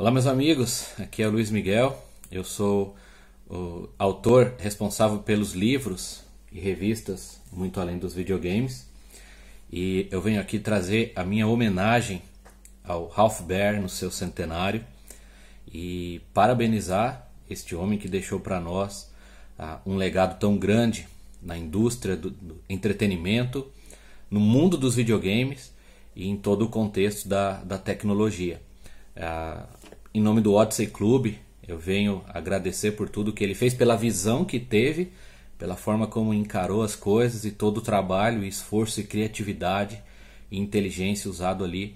Olá, meus amigos. Aqui é o Luiz Miguel. Eu sou o autor responsável pelos livros e revistas muito além dos videogames. E eu venho aqui trazer a minha homenagem ao Ralph Baer no seu centenário e parabenizar este homem que deixou para nós ah, um legado tão grande na indústria do, do entretenimento, no mundo dos videogames e em todo o contexto da, da tecnologia. Ah, em nome do Odyssey Clube, eu venho agradecer por tudo que ele fez, pela visão que teve, pela forma como encarou as coisas e todo o trabalho, esforço e criatividade e inteligência usado ali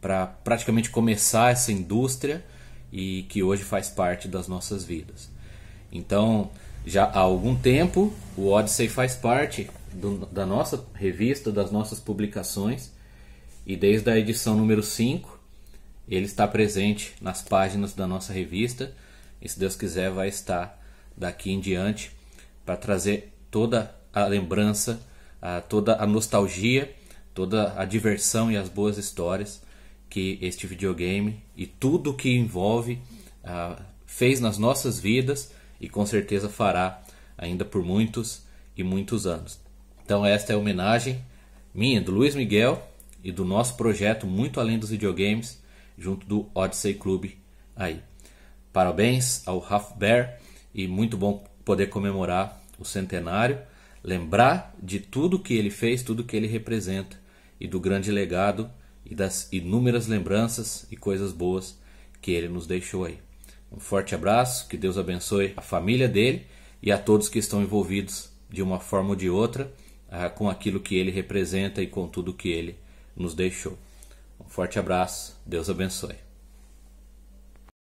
para praticamente começar essa indústria e que hoje faz parte das nossas vidas. Então, já há algum tempo, o Odyssey faz parte do, da nossa revista, das nossas publicações, e desde a edição número 5 ele está presente nas páginas da nossa revista e, se Deus quiser, vai estar daqui em diante para trazer toda a lembrança, a, toda a nostalgia, toda a diversão e as boas histórias que este videogame e tudo que envolve a, fez nas nossas vidas e com certeza fará ainda por muitos e muitos anos. Então esta é a homenagem minha, do Luiz Miguel e do nosso projeto Muito Além dos Videogames junto do Odyssey Club aí. Parabéns ao Ralph Bear e muito bom poder comemorar o centenário, lembrar de tudo que ele fez, tudo que ele representa e do grande legado e das inúmeras lembranças e coisas boas que ele nos deixou aí. Um forte abraço, que Deus abençoe a família dele e a todos que estão envolvidos de uma forma ou de outra ah, com aquilo que ele representa e com tudo que ele nos deixou. Um forte abraço, Deus abençoe.